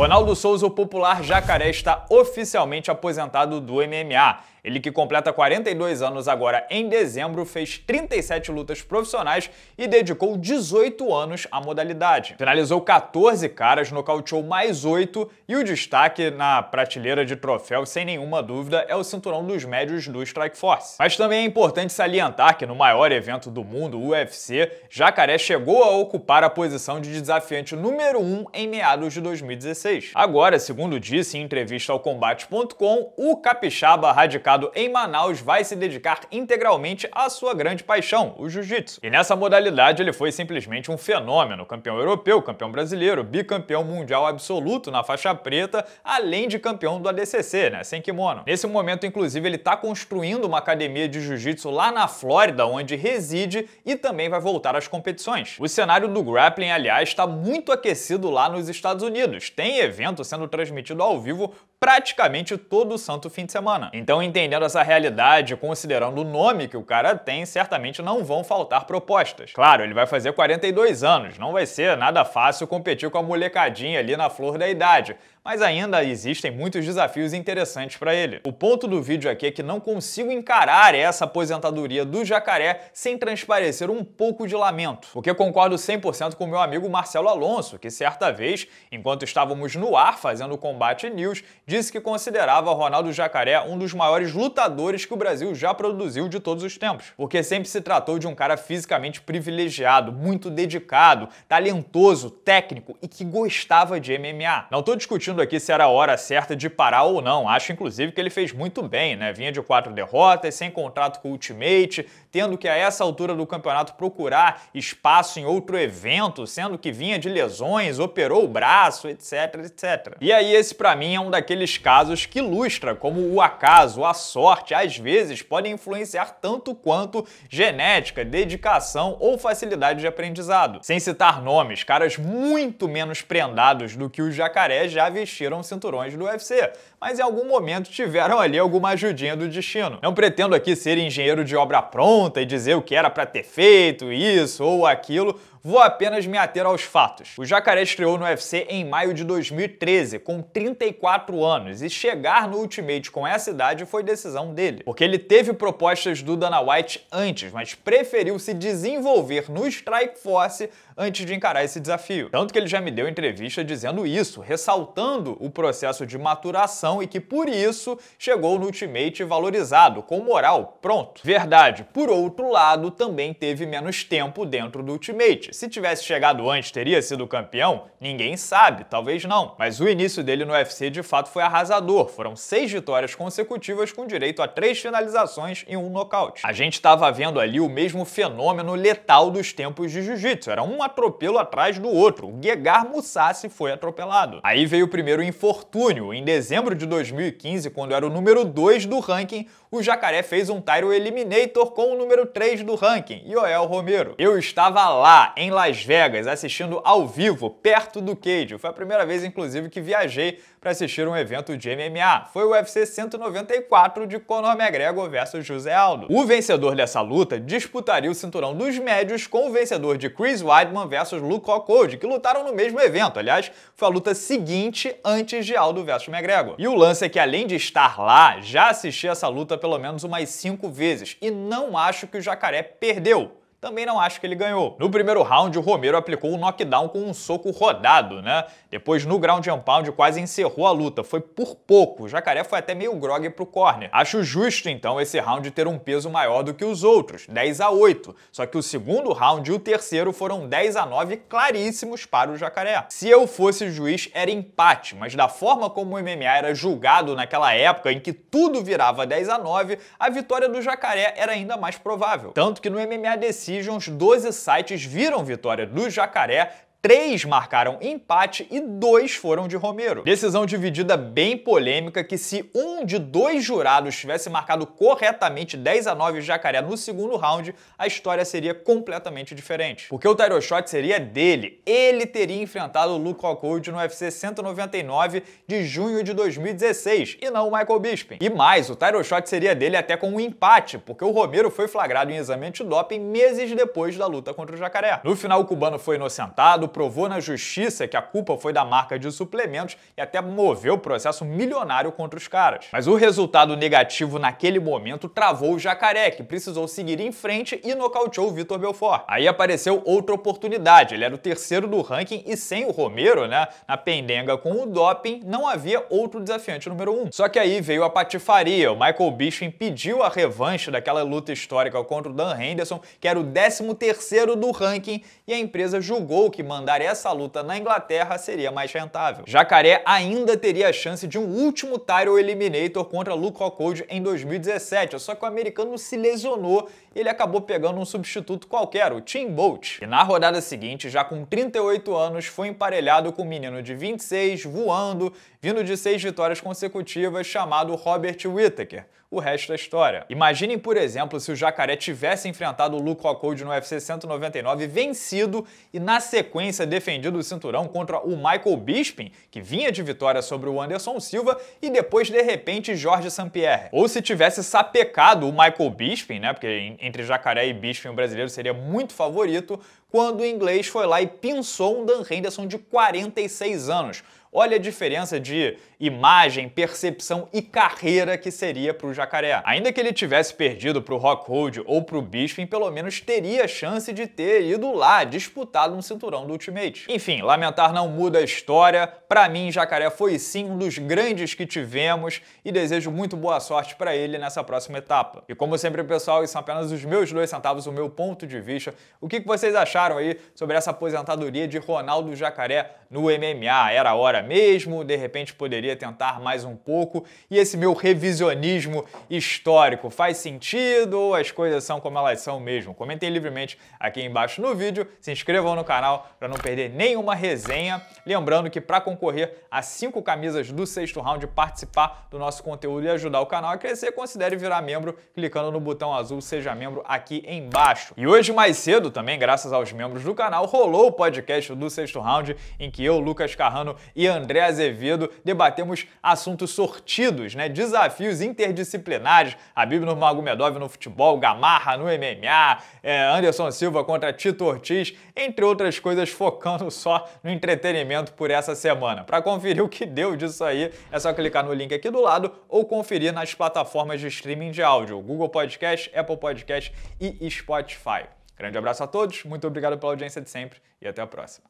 Ronaldo Souza, o popular jacaré, está oficialmente aposentado do MMA. Ele que completa 42 anos agora em dezembro, fez 37 lutas profissionais e dedicou 18 anos à modalidade. Finalizou 14 caras, nocauteou mais 8 e o destaque na prateleira de troféu, sem nenhuma dúvida, é o cinturão dos médios do Strikeforce. Mas também é importante salientar que no maior evento do mundo, o UFC, Jacaré chegou a ocupar a posição de desafiante número 1 em meados de 2016. Agora, segundo disse em entrevista ao combate.com, o capixaba radical em Manaus, vai se dedicar integralmente à sua grande paixão, o jiu-jitsu. E nessa modalidade ele foi simplesmente um fenômeno, campeão europeu, campeão brasileiro, bicampeão mundial absoluto na faixa preta, além de campeão do ADCC, né, sem kimono. Nesse momento, inclusive, ele está construindo uma academia de jiu-jitsu lá na Flórida, onde reside e também vai voltar às competições. O cenário do grappling, aliás, está muito aquecido lá nos Estados Unidos. Tem evento sendo transmitido ao vivo praticamente todo santo fim de semana. Então, entendendo essa realidade, considerando o nome que o cara tem, certamente não vão faltar propostas. Claro, ele vai fazer 42 anos, não vai ser nada fácil competir com a molecadinha ali na flor da idade, mas ainda existem muitos desafios interessantes para ele. O ponto do vídeo aqui é que não consigo encarar essa aposentadoria do jacaré sem transparecer um pouco de lamento, porque concordo 100% com meu amigo Marcelo Alonso, que certa vez, enquanto estávamos no ar fazendo o Combate News, disse que considerava Ronaldo Jacaré um dos maiores lutadores que o Brasil já produziu de todos os tempos, porque sempre se tratou de um cara fisicamente privilegiado, muito dedicado, talentoso, técnico e que gostava de MMA. Não tô discutindo discutindo aqui se era a hora certa de parar ou não. Acho, inclusive, que ele fez muito bem, né? Vinha de quatro derrotas, sem contrato com o Ultimate, tendo que a essa altura do campeonato procurar espaço em outro evento, sendo que vinha de lesões, operou o braço, etc, etc. E aí esse para mim é um daqueles casos que ilustra como o acaso, a sorte, às vezes podem influenciar tanto quanto genética, dedicação ou facilidade de aprendizado. Sem citar nomes, caras muito menos prendados do que o jacaré já vestiram cinturões do UFC mas em algum momento tiveram ali alguma ajudinha do destino. Não pretendo aqui ser engenheiro de obra pronta e dizer o que era para ter feito, isso ou aquilo, Vou apenas me ater aos fatos. O Jacaré estreou no UFC em maio de 2013, com 34 anos, e chegar no Ultimate com essa idade foi decisão dele. Porque ele teve propostas do Dana White antes, mas preferiu se desenvolver no Strike Force antes de encarar esse desafio. Tanto que ele já me deu entrevista dizendo isso, ressaltando o processo de maturação e que por isso chegou no Ultimate valorizado, com moral, pronto. Verdade, por outro lado, também teve menos tempo dentro do Ultimate. Se tivesse chegado antes, teria sido campeão? Ninguém sabe, talvez não. Mas o início dele no UFC de fato foi arrasador. Foram seis vitórias consecutivas com direito a três finalizações e um nocaute. A gente estava vendo ali o mesmo fenômeno letal dos tempos de jiu-jitsu. Era um atropelo atrás do outro. O Gegar Musashi foi atropelado. Aí veio o primeiro infortúnio. Em dezembro de 2015, quando era o número 2 do ranking, o Jacaré fez um Tyro Eliminator com o número 3 do ranking, Yoel Romero. Eu estava lá, em Las Vegas, assistindo ao vivo, perto do cage. Foi a primeira vez, inclusive, que viajei para assistir um evento de MMA. Foi o UFC 194 de Conor McGregor versus José Aldo. O vencedor dessa luta disputaria o cinturão dos médios com o vencedor de Chris Weidman versus Luke Rockhold, que lutaram no mesmo evento. Aliás, foi a luta seguinte antes de Aldo versus McGregor. E o lance é que, além de estar lá, já assisti essa luta pelo menos umas cinco vezes e não acho que o jacaré perdeu. Também não acho que ele ganhou. No primeiro round, o Romero aplicou um knockdown com um soco rodado, né? Depois, no ground and pound, quase encerrou a luta. Foi por pouco. O Jacaré foi até meio grog pro corner. Acho justo, então, esse round ter um peso maior do que os outros, 10 a 8. Só que o segundo round e o terceiro foram 10 a 9 claríssimos para o Jacaré. Se eu fosse juiz, era empate, mas da forma como o MMA era julgado naquela época em que tudo virava 10 a 9, a vitória do Jacaré era ainda mais provável. Tanto que no MMA desse Decisions, 12 sites viram vitória do Jacaré Três marcaram empate e dois foram de Romero. Decisão dividida bem polêmica que se um de dois jurados tivesse marcado corretamente 10 a 9 Jacaré no segundo round, a história seria completamente diferente. Porque o title shot seria dele. Ele teria enfrentado o Luke Rockhold no UFC 199 de junho de 2016 e não o Michael Bisping. E mais, o title shot seria dele até com um empate, porque o Romero foi flagrado em exame antidoping meses depois da luta contra o Jacaré. No final, o cubano foi inocentado provou na justiça que a culpa foi da marca de suplementos e até moveu o processo milionário contra os caras. Mas o resultado negativo naquele momento travou o jacaré, que precisou seguir em frente e nocauteou o Vitor Belfort. Aí apareceu outra oportunidade, ele era o terceiro do ranking e sem o Romero, né, na pendenga com o doping, não havia outro desafiante número um. Só que aí veio a patifaria, o Michael Bishop pediu a revanche daquela luta histórica contra o Dan Henderson, que era o 13 terceiro do ranking, e a empresa julgou que mantém mandar essa luta na Inglaterra seria mais rentável. Jacaré ainda teria a chance de um último title Eliminator contra Luke Rockhold em 2017, só que o americano se lesionou e ele acabou pegando um substituto qualquer, o Tim Bolt. E na rodada seguinte, já com 38 anos, foi emparelhado com um menino de 26, voando, vindo de seis vitórias consecutivas, chamado Robert Whittaker. O resto é história. Imaginem, por exemplo, se o Jacaré tivesse enfrentado o Luke Rockhold no UFC 199, vencido e, na sequência, defendido o cinturão contra o Michael Bisping, que vinha de vitória sobre o Anderson Silva, e depois, de repente, Jorge Sampierre. Ou se tivesse sapecado o Michael Bisping, né, porque entre Jacaré e Bisping o brasileiro seria muito favorito, quando o inglês foi lá e pinçou um Dan Henderson de 46 anos, Olha a diferença de imagem, percepção e carreira que seria para o jacaré. Ainda que ele tivesse perdido para o Rockhold ou para o Bisping, pelo menos teria chance de ter ido lá, disputado um cinturão do Ultimate. Enfim, lamentar não muda a história. Para mim, Jacaré foi sim um dos grandes que tivemos e desejo muito boa sorte para ele nessa próxima etapa. E como sempre, pessoal, isso são apenas os meus dois centavos, o meu ponto de vista. O que vocês acharam aí sobre essa aposentadoria de Ronaldo Jacaré no MMA? Era hora mesmo, de repente poderia tentar mais um pouco. E esse meu revisionismo histórico faz sentido ou as coisas são como elas são mesmo? Comentem livremente aqui embaixo no vídeo, se inscrevam no canal para não perder nenhuma resenha. Lembrando que para concorrer a cinco camisas do sexto round, participar do nosso conteúdo e ajudar o canal a crescer, considere virar membro clicando no botão azul Seja Membro aqui embaixo. E hoje mais cedo também, graças aos membros do canal, rolou o podcast do sexto round em que eu, Lucas Carrano e André Azevedo, debatemos assuntos sortidos, né? desafios interdisciplinares, Habib Nurmagomedov no futebol, Gamarra no MMA, é, Anderson Silva contra Tito Ortiz, entre outras coisas, focando só no entretenimento por essa semana. Para conferir o que deu disso aí, é só clicar no link aqui do lado ou conferir nas plataformas de streaming de áudio, Google Podcast, Apple Podcast e Spotify. Grande abraço a todos, muito obrigado pela audiência de sempre e até a próxima.